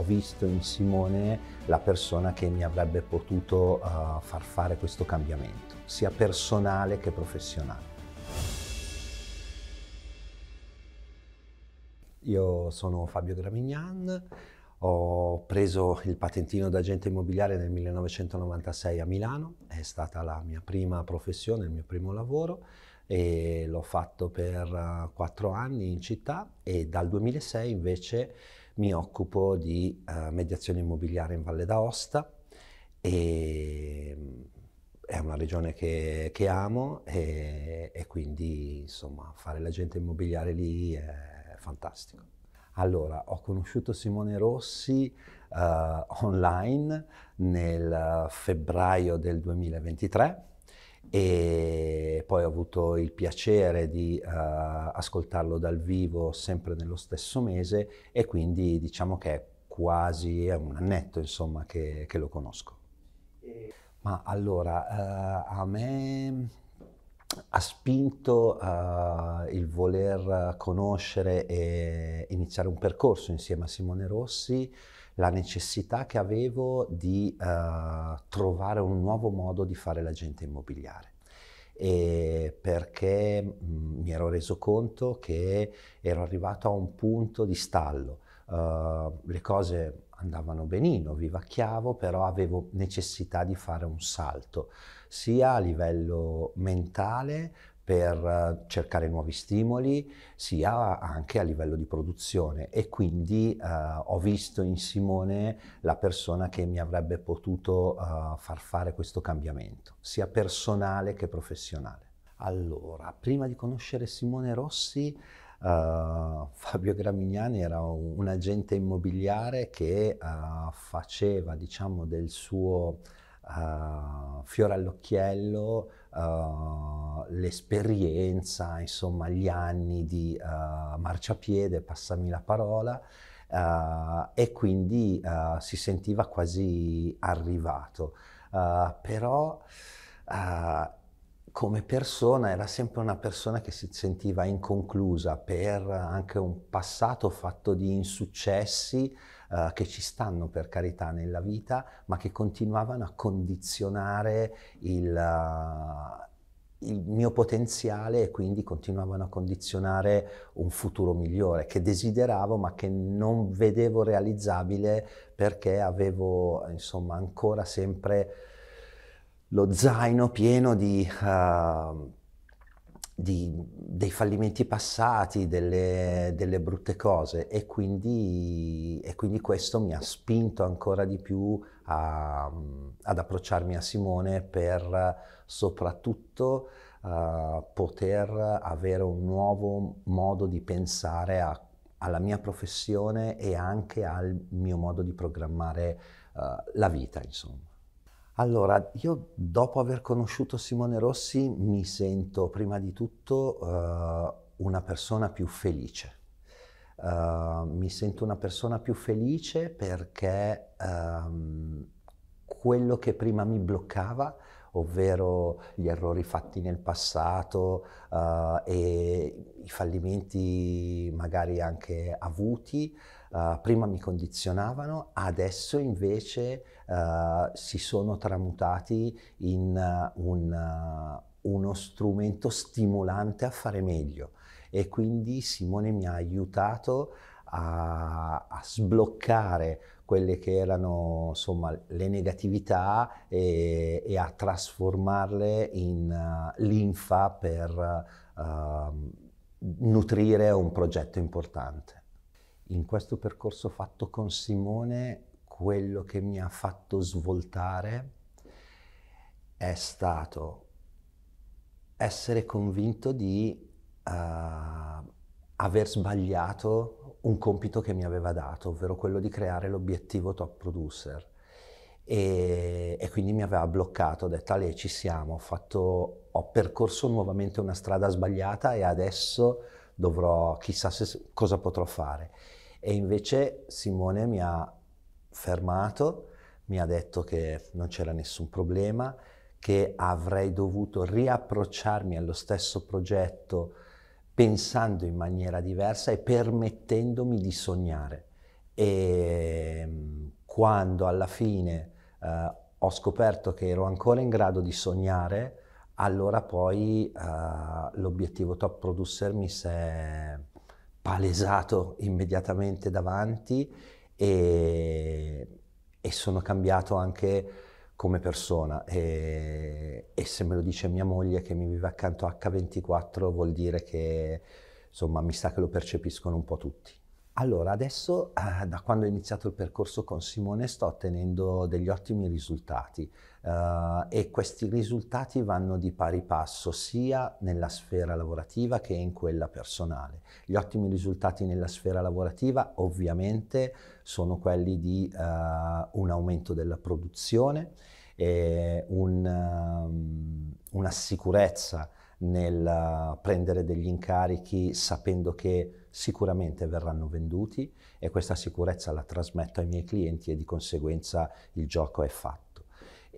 ho visto in Simone la persona che mi avrebbe potuto uh, far fare questo cambiamento, sia personale che professionale. Io sono Fabio Gramignan, ho preso il patentino d'agente immobiliare nel 1996 a Milano, è stata la mia prima professione, il mio primo lavoro e l'ho fatto per eh, quattro anni in città e dal 2006 invece mi occupo di uh, mediazione immobiliare in Valle d'Aosta e è una regione che, che amo e, e, quindi insomma fare l'agente immobiliare lì è fantastico. Allora, ho conosciuto Simone Rossi uh, online nel febbraio del 2023 e poi ho avuto il piacere di uh, ascoltarlo dal vivo sempre nello stesso mese e quindi diciamo che è quasi un annetto insomma che, che lo conosco. Ma allora, uh, a me ha spinto uh, il voler conoscere e iniziare un percorso insieme a Simone Rossi la necessità che avevo di uh, trovare un nuovo modo di fare l'agente immobiliare. E perché mh, mm, mi ero reso conto che ero arrivato a un punto di stallo. Uh, le cose andavano benino, vivacchiavo, però avevo necessità di fare un salto, sia a livello mentale per eh, cercare nuovi stimoli, sia anche a livello di produzione e quindi eh, ho visto in Simone la persona che mi avrebbe potuto eh, far fare questo cambiamento, sia personale che professionale. Allora, prima di conoscere Simone Rossi Uh, Fabio Gramignani era un, un agente immobiliare che uh, faceva diciamo, del suo uh, fiore all'occhiello l'esperienza, insomma, gli anni di marciapiede, passami la parola, e quindi si sentiva quasi arrivato. però come persona era sempre una persona che si sentiva inconclusa per anche un passato fatto di insuccessi eh, che ci stanno per carità nella vita, ma che continuavano a condizionare il, eh, il mio potenziale e quindi continuavano a condizionare un futuro migliore che desideravo ma che non vedevo realizzabile perché avevo insomma ancora sempre lo zaino pieno di, uh, di, dei fallimenti passati, delle, delle brutte cose e quindi, e quindi, questo mi ha spinto ancora di più a, ad approcciarmi a Simone per soprattutto uh, poter avere un nuovo modo di pensare a, alla mia professione e anche al mio modo di programmare uh, la vita, insomma. Allora, io dopo aver conosciuto Simone Rossi mi sento prima di tutto uh, una persona più felice. Uh, mi sento una persona più felice perché um, quello che prima mi bloccava ovvero gli errori fatti nel passato uh, e i fallimenti magari anche avuti, uh, prima mi condizionavano, adesso invece uh, si sono tramutati in un, uno strumento stimolante a fare meglio e quindi Simone mi ha aiutato a, a sbloccare quelle che erano insomma, le negatività e, e a trasformarle in uh, linfa per uh, nutrire un progetto importante. In questo percorso fatto con Simone, quello che mi ha fatto svoltare è stato essere convinto di uh, aver sbagliato un compito che mi aveva dato, ovvero quello di creare l'obiettivo top producer. E, e, quindi mi aveva bloccato, ho detto Ale ci siamo, ho, fatto, ho percorso nuovamente una strada sbagliata e adesso dovrò, chissà se, cosa potrò fare. E invece Simone mi ha fermato, mi ha detto che non c'era nessun problema, che avrei dovuto riapprocciarmi allo stesso progetto pensando in maniera diversa e permettendomi di sognare. E ehm, quando alla fine eh, ho scoperto che ero ancora in grado di sognare, allora poi eh, l'obiettivo top producer mi si è palesato immediatamente davanti e, e sono cambiato anche come persona e, e, se me lo dice mia moglie che mi vive accanto H24 vuol dire che insomma mi sa che lo percepiscono un po' tutti. Allora adesso eh, da quando ho iniziato il percorso con Simone sto ottenendo degli ottimi risultati. Uh, e questi risultati vanno di pari passo sia nella sfera lavorativa che in quella personale. Gli ottimi risultati nella sfera lavorativa ovviamente sono quelli di uh, un aumento della produzione, un, um, una sicurezza nel prendere degli incarichi sapendo che sicuramente verranno venduti e questa sicurezza la trasmetto ai miei clienti e di conseguenza il gioco è fatto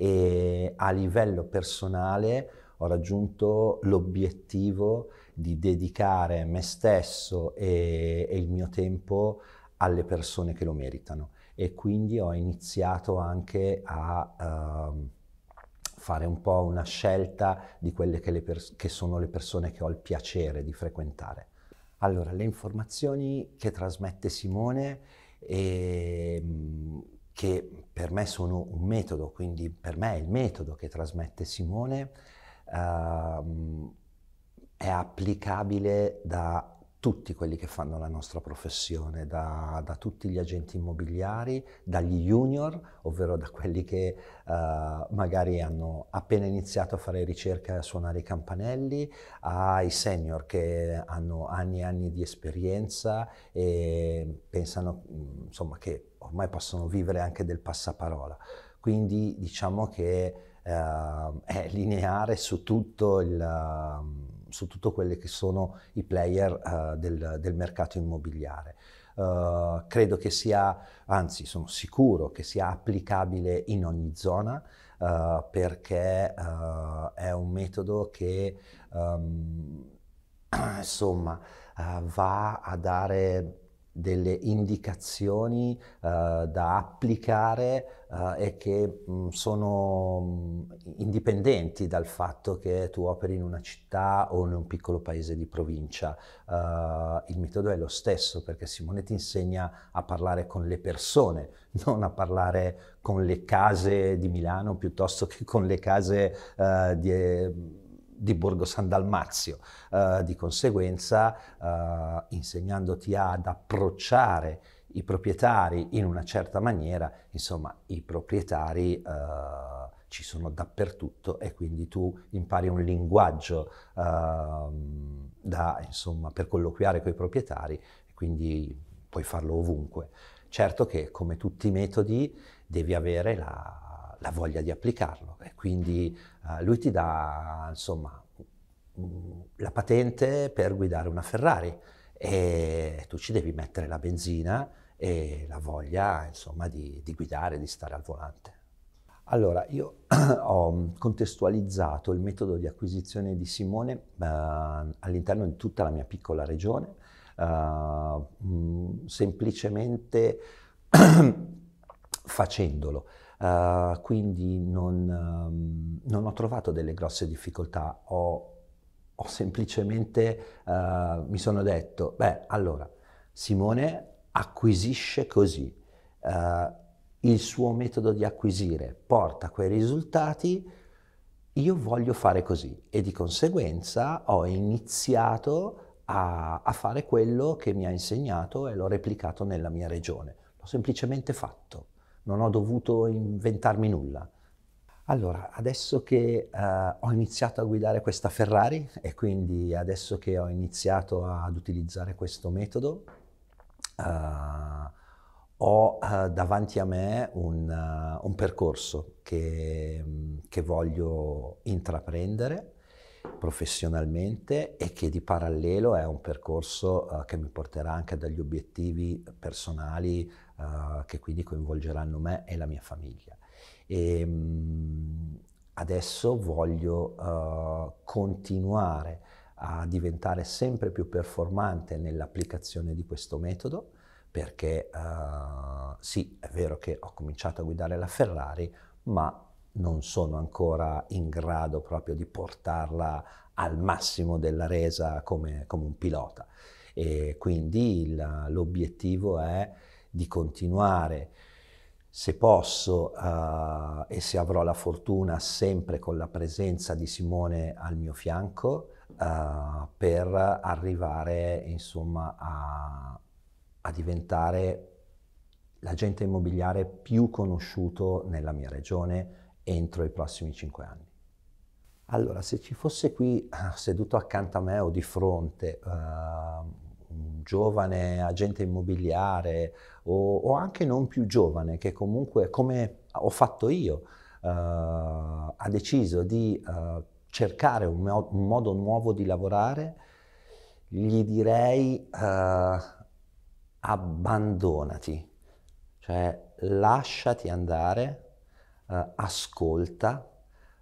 e a livello personale ho raggiunto l'obiettivo di dedicare me stesso e, e il mio tempo alle persone che lo meritano e quindi ho iniziato anche a uh, fare un po' una scelta di quelle che, le pers- che sono le persone che ho il piacere di frequentare. Allora, le informazioni che trasmette Simone e, ehm, mh, che per me sono un metodo, quindi per me il metodo che trasmette Simone uh, è applicabile da tutti quelli che fanno la nostra professione, da, da, tutti gli agenti immobiliari, dagli junior, ovvero da quelli che eh, magari hanno appena iniziato a fare ricerca e a suonare i campanelli, ai senior che hanno anni e anni di esperienza e pensano insomma, che ormai possono vivere anche del passaparola. Quindi diciamo che eh, è lineare su tutto il su tutto quelli che sono i player uh, del, del, mercato immobiliare. Uh, credo che sia, anzi sono sicuro che sia applicabile in ogni zona uh, perché è un metodo che um, insomma va a dare delle indicazioni uh, da applicare uh, e che mh, mm, sono mm, indipendenti dal fatto che tu operi in una città o in un piccolo paese di provincia. Uh, il metodo è lo stesso perché Simone ti insegna a parlare con le persone, non a parlare con le case di Milano piuttosto che con le case di di Borgo San Dalmazio. Uh, di conseguenza, uh, insegnandoti ad approcciare i proprietari in una certa maniera, insomma, i proprietari uh, ci sono dappertutto e quindi tu impari un linguaggio ehm, da, insomma, per colloquiare con i proprietari e quindi puoi farlo ovunque. Certo che, come tutti i metodi, devi avere la la voglia di applicarlo e quindi eh, lui ti dà insomma mm, la patente per guidare una Ferrari e tu ci devi mettere la benzina e la voglia insomma di, di guidare, di stare al volante. Allora, io ho contestualizzato il metodo di acquisizione di Simone eh, all'interno di tutta la mia piccola regione, eh, mm, semplicemente facendolo. Uh, quindi non, um, non, ho trovato delle grosse difficoltà, ho, ho semplicemente uh, mi sono detto, beh, allora, Simone acquisisce così, uh, il suo metodo di acquisire porta quei risultati, io voglio fare così e di conseguenza ho iniziato a, a fare quello che mi ha insegnato e l'ho replicato nella mia regione, l'ho semplicemente fatto non ho dovuto inventarmi nulla. Allora, adesso che eh, ho iniziato a guidare questa Ferrari e quindi adesso che ho iniziato ad utilizzare questo metodo, eh, ho eh, davanti a me un, uh, un percorso che, mm, che, voglio intraprendere professionalmente e che di parallelo è un percorso uh, che mi porterà anche dagli obiettivi personali eh, che quindi coinvolgeranno me e la mia famiglia. E, ehm, mh, adesso voglio uh, continuare a diventare sempre più performante nell'applicazione di questo metodo perché uh, sì, è vero che ho cominciato a guidare la Ferrari, ma non sono ancora in grado proprio di portarla al massimo della resa come, come un pilota. E quindi il, l'obiettivo è di continuare, se posso uh, e se avrò la fortuna, sempre con la presenza di Simone al mio fianco, uh, per arrivare insomma a, a diventare l'agente immobiliare più conosciuto nella mia regione entro i prossimi cinque anni. Allora, se ci fosse qui seduto accanto a me o di fronte eh, giovane agente immobiliare o, o, anche non più giovane che comunque, come ho fatto io, eh, ha deciso di eh, cercare un, mo- un, modo nuovo di lavorare, gli direi eh, abbandonati, cioè lasciati andare, eh, ascolta,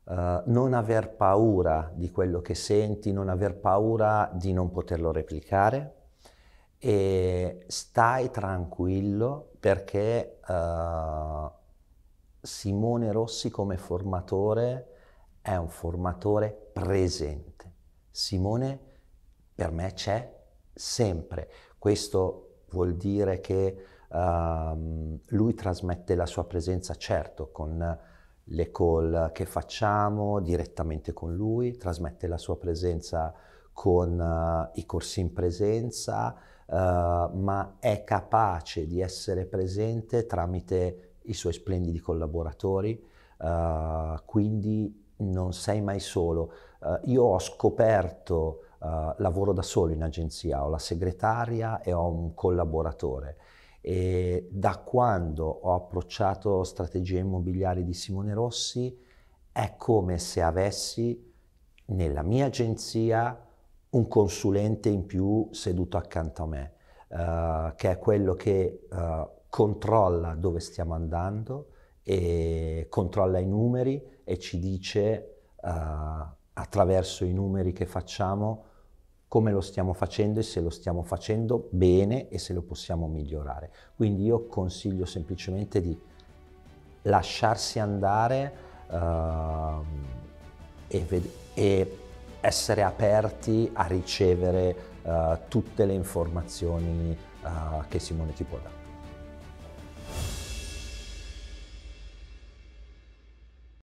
Uh, non aver paura di quello che senti, non aver paura di non poterlo replicare, e stai tranquillo perché uh, Simone Rossi come formatore è un formatore presente. Simone per me c'è sempre. Questo vuol dire che uh, lui trasmette la sua presenza, certo, con le call che facciamo direttamente con lui, trasmette la sua presenza con uh, i corsi in presenza, uh, ma è capace di essere presente tramite i suoi splendidi collaboratori, uh, quindi non sei mai solo. io ho scoperto, lavoro da solo in agenzia, ho la segretaria e ho un collaboratore. E da quando ho approcciato strategie immobiliari di Simone Rossi è come se avessi nella mia agenzia un consulente in più seduto accanto a me, uh, che è quello che uh, controlla dove stiamo andando e controlla i numeri e ci dice uh, attraverso i numeri che facciamo come lo stiamo facendo e se lo stiamo facendo bene e se lo possiamo migliorare. Quindi io consiglio semplicemente di lasciarsi andare ehm, e, vedere essere aperti a ricevere uh, tutte le informazioni uh, che Simone ti può dare.